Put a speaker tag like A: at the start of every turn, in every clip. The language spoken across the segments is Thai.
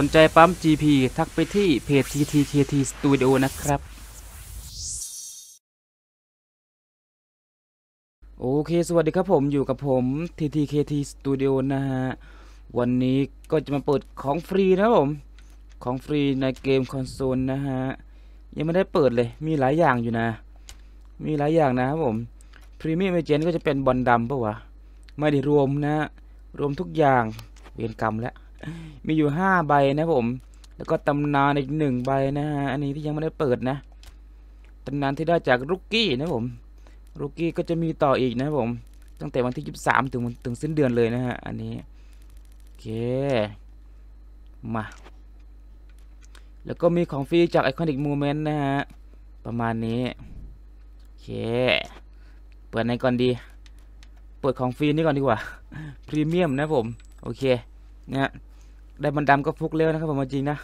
A: สนใจปั๊ม GP ทักไปที่เพจ TTKT Studio นะครับ โอเคสวัสดีครับผมอยู่กับผม TTKT Studio นะฮะ วันนี้ก็จะมาเปิดของฟรีนะผม ของฟรีในเกมคอนโซลนะฮะ ยังไม่ได้เปิดเลยมีหลายอย่างอยู่นะ มีหลายอย่างนะครับผมพรีเมียมเจนก็จะเป็นบอลดำปะวะไม่ได้รวมนะ รวมทุกอย่างเวียนกรรมแล้วมีอยู่ห้าใบนะผม แล้วก็ตำนานอีกหนึ่งใบนะฮะ อันนี้ที่ยังไม่ได้เปิดนะ ตำนานที่ได้จากรุกกี้นะผมรุกกี้ก็จะมีต่ออีกนะผม ตั้งแต่วันที่ยีบสามถึง ถึงสิ้นเดือนเลยนะฮะ อันนี้ โอเค มา แล้วก็มีของฟรีจากไอคอนิกมูเมนต์นะฮะ ประมาณนี้ โอเค เปิดในก่อนดี เปิดของฟรีนี่ก่อนดีกว่าพรีเมียมนะผมโอเคเนี่ยได้บอลดำก็ฟุกเร็วนะครับผมจริงนะ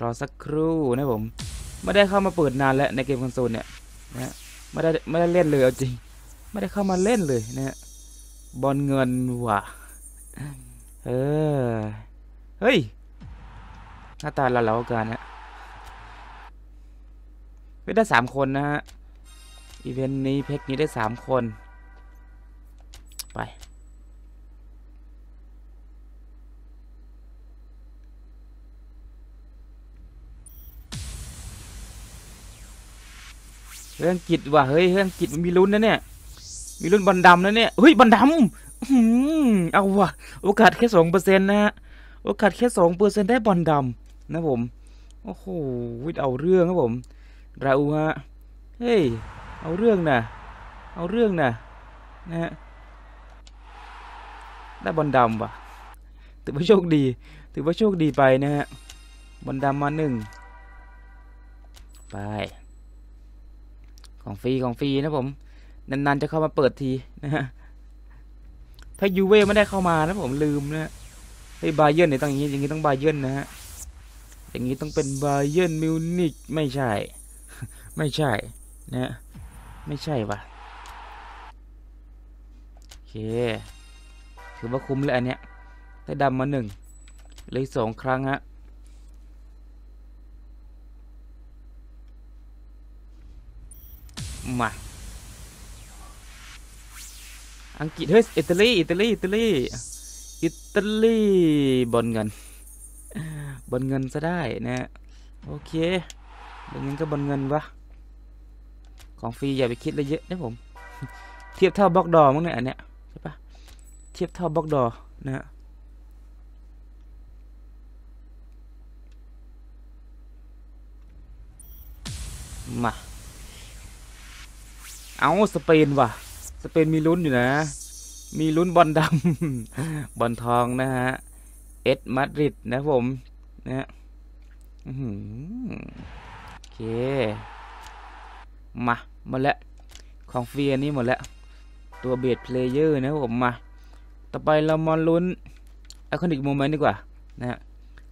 A: รอสักครู่นะผม ไม่ได้เข้ามาเปิดนานแล้วในเกมคอนโซลเนี่ยนะไม่ได้ไม่ได้เล่นเลยเอาจริงไม่ได้เข้ามาเล่นเลยนะบอลเงินว่ะเออเฮ้ยหน้าตาเราเล้วกันนะเได้สามคนนะฮะอีเวนต์นี้เพ็กนี้ได้สามคนไปเรื่องกิจว่ะเฮ้ยเรื่องกิจมันมีลุ้นนะเนี่ยมีลุ้นบอลดำนะเนี่ยเฮ้ยบอลดำเอาว่ะโอกาสแค่สองเปอร์เซ็นต์นะฮะโอกาสแค่สองเปอร์เซ็นต์ได้บอลดำนะผมโอ้โหวิทเอาเรื่องครับผมราอูฮะเฮ้ยเอาเรื่องนะเอาเรื่องนะนะฮะได้บอลดำว่ะถือว่าโชคดีถือว่าโชคดีไปนะฮะบอลดำมาหนึ่งไปของฟรีของฟรีนะผมนานๆจะเข้ามาเปิดทีนะฮะถ้ายูเว่ไม่ได้เข้ามานะผมลืมนะไอ้บาเยินเนี่ยต้องอย่างนี้อย่างนี้ต้องบาเยินนะฮะอย่างนี้ต้องเป็นบาเยินมิวนิกไม่ใช่ ไม่ใช่นะไม่ใช่ปะโอเคถือว่าคุ้มเลยอันเนี้ยได้ดำมาหนึ่งเลยสองครั้งฮะมาอังกฤษเฮ้ยอิตาลีอิตาลีอิตาลีอิตาลี บนเงิน บนเงินจะได้นะ โอเค บนเงินก็บนเงินวะของฟรีอย่าไปคิดเลยเยอะนะผม เทียบเท่าบล็อกดอมั้งเนี่ยอันเนี้ยใช่ปะเทียบเท่าบล็อกดอ นะฮะเอาสเปนว่ะสเปน มี ลุ้นอยู่นะ มี ลุ้นบอลดำบอลทองนะ ฮะ เอ็ดมาดริด นะผมนะฮะโอเคมาหมดแล้วของเฟียนี่หมด แล้วตัวเบสเพลเยอร์นะผมมา ต่อไปเรามาลุ้นไอคอนิกโมเมนต์ดีกว่า นะฮะ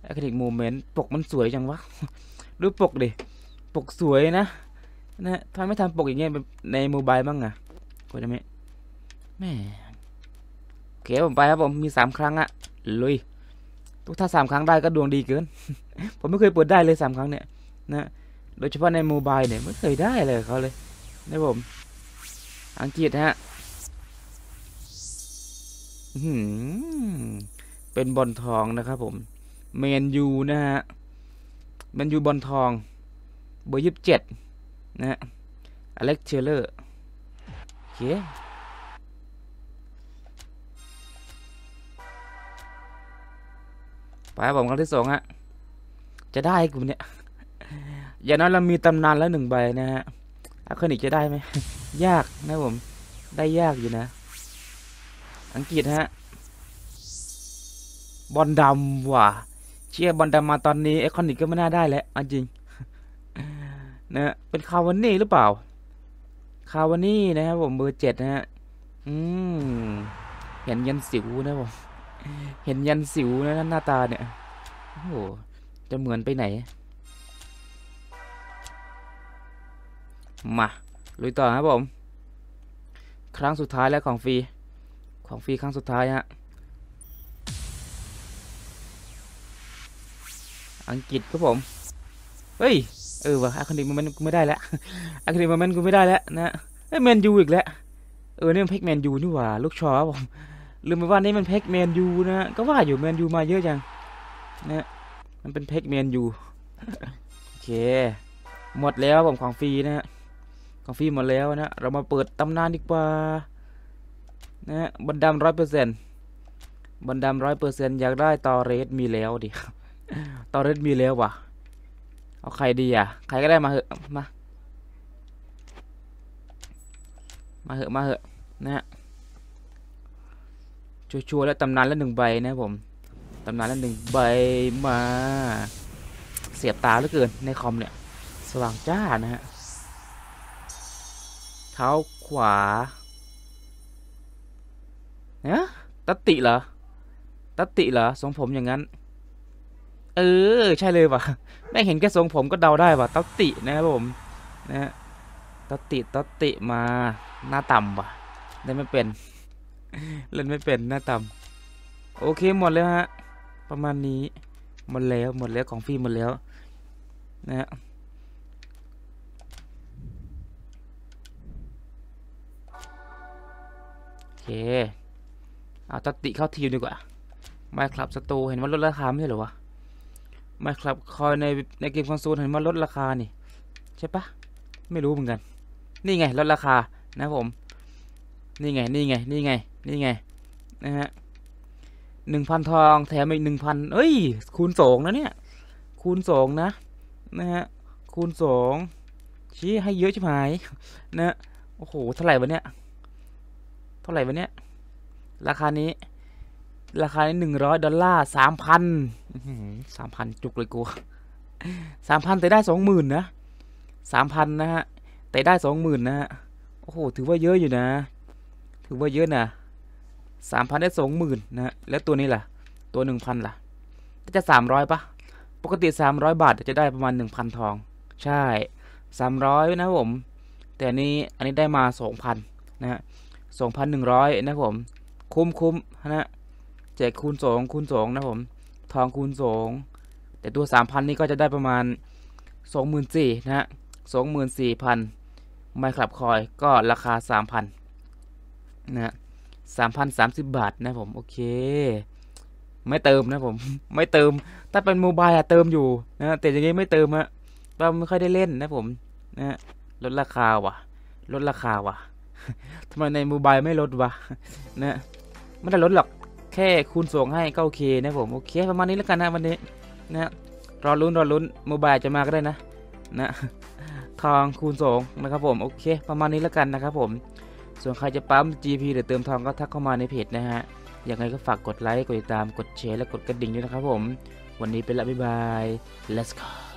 A: ไอคอนิกโมเมนต์ปกมันสวยจังวะดูปก ดิ ปกสวยนะนะทำไมไม่ทำปก อย่างเงี้ยในมือบายบ้างอะกดได้ไหมแม่โอเคผมไปครับผมมีสามครั้งอะลุยทุกถ้าสามครั้ง ได้ ก็ ดวงดีเกิน ผมไม่เคยเปิดได้เลยสามครั้งเนี่ย นะ โดยเฉพาะในมือบายเนี่ยไม่เคยได้เลยเขาเลยนะผม อังกฤษฮะเป็น บอลทองนะครับผมเมนยูนะฮะเมนยูบอลทองเบอร์ยี่สิบเจ็ดนะฮะอเล็กเลเลอร์ โอเคไปผมครั้งที่สองฮะ จะได้กูเนี่ย อย่างน้อยเรามีตำนานแล้วหนึ่งใบนะฮะอาคอนิกจะได้ไหม ยากนะผม ได้ยากอยู่นะ อังกฤษฮะ บอลดำว่ะ เชียบอลดำมาตอนนี้ไอคอนิกก็ไม่น่าได้แล้วจริงนะเป็นคาวานี่หรือเปล่า คาวานี่นะครับผมเบอร์เจ็ดนะฮะ อืม เห็นยันสิวนะผม เห็นยันสิวนะหน้าตาเนี่ย โอ้โห จะเหมือนไปไหนมาลุยต่อครับผม ครั้งสุดท้ายแล้วของฟรี ของฟรีครั้งสุดท้ายฮะ อังกฤษครับผม เฮ้ยเออว่ะอาคอนดิมันกูไม่ได้แล้วอาคอนดิมันกูไม่ได้แล้วนะเอ้แมนยูอีกแล้ว เออนี่มันแพ็กแมนยูนี่หว่าลูกชอว์บผมลืมไปว่านี่มันแพ็กแมนยูนะก็ว่าอยู่แมนยูมาเยอะจังนะมันเป็นแพ็กแมนยูโอเคหมดแล้วผมของฟรีนะฮะของฟรีหมดแล้วนะเรามาเปิดตำนานดีกว่านะบันดำมร้อยเปอร์เซ็นต์บันดำมร้อยเปอร์เซ็นต์อยากได้ตอเรสมีแล้วดิตอเรสมีแล้วว่ะเอาใครดีอ่ะ ใครก็ได้มาเหอะ มา มาเหอะ มาเหอะ นะฮะ ชัวร์แล้วตำนานแล้วหนึ่งใบนะผมตำนานแล้วหนึ่งใบมา เสียบตาเหลือเกิน ในคอมเนี่ย สว่างจ้า นะฮะ เท้าขวา เนี่ยตติเหรอตติเหรอทรงผมอย่างนั้นเออใช่เลยว่ะ แม่เห็นแค่ทรงผมก็เดาได้ว่ะตตินะครับผมนะะตติตติมาหน้าต่ำว่ะเล่นไม่เป็น เล่นไม่เป็นหน้าต่ำโอเคหมดแล้วฮะประมาณนี้หมดแล้วหมดแล้วของฟรีหมดแล้ว นะะโอเคเอาตติเข้าทีมดีกว่าไม่ครับสตูเห็นว่าลดราคาไม่ใช่หรอวะมาครับคอยในในเกมคอนโซลเห็นว่าลดราคานี่ใช่ปะไม่รู้เหมือนกัน นี่ไงลดราคานะ ผม นี่ไง นี่ไง นี่ไงนี่ไงนะฮะหนึ่งพันทอง แถมอีกหนึ่งพันเอ้ย คูณสองนะเนี่ยคูณสองนะ นะฮะคูณสองชี้ให้เยอะชิบหายนะโอ้โหเท่าไหร่วะเนี่ยเท่าไหร่วะเนี่ย ราคานี้ราคาหนึ่งร้อยดอลลาร์สามพันสามพันจุกเลยกู สามพันแต่ได้สองหมื่นนะ สามพันนะฮะ แต่ได้สองหมื่นนะฮะ โอ้โห ถือว่าเยอะอยู่นะ ถือว่าเยอะนะสามพันได้สองหมื่นนะ แล้วตัวนี้ล่ะ ตัวหนึ่งพันล่ะ จะสามร้อยปะ ปกติสามร้อยบาทจะได้ประมาณหนึ่งพันทอง ใช่ สามร้อยนะ ผม แต่นี้อันนี้ได้มาสองพันนะฮะสองพันหนึ่งร้อยนะผม คุ้มคุ้มนะเจ็ดคูณสองคูณสองนะผม ทองคูณสองแต่ตัวสามพันนี่ก็จะได้ประมาณสองหมื่นสี่นะฮะสองหมื่นสี่พันไมคขับคอยก็ราคาสามพันนะฮะสามพันสามสิบบาท นะผมโอเค ไม่เติมนะผม ไม่เติม ถ้าเป็นโมบายอะเติมอยู่นะแต่อย่างนี้ไม่เติมอะเราไม่ค่อยได้เล่นนะผมนะลดราคา ว่ะ ลดราคา ว่ะทำไม ในมือบายไม่ลดวะนะไม่ได้ลดหรอกแค่คูณส่งให้ก็โอเคนะผมโอเค ประมาณนี้แล้วกันนะวันนี้นะรอลุ้นรอลุ้นโมบายจะมาก็ได้นะนะ ทอง คูณสองนะครับผมโอเคประมาณนี้แล้วกันนะครับผมส่วนใครจะปั๊ม GP หรือเติมทองก็ทักเข้ามาในเพจนะฮะอย่างไรก็ฝากกด ไลค์กดติดตามกดแชร์และกดกระดิ่งด้วยนะครับผมวันนี้ไปละบ๊ายบาย let's go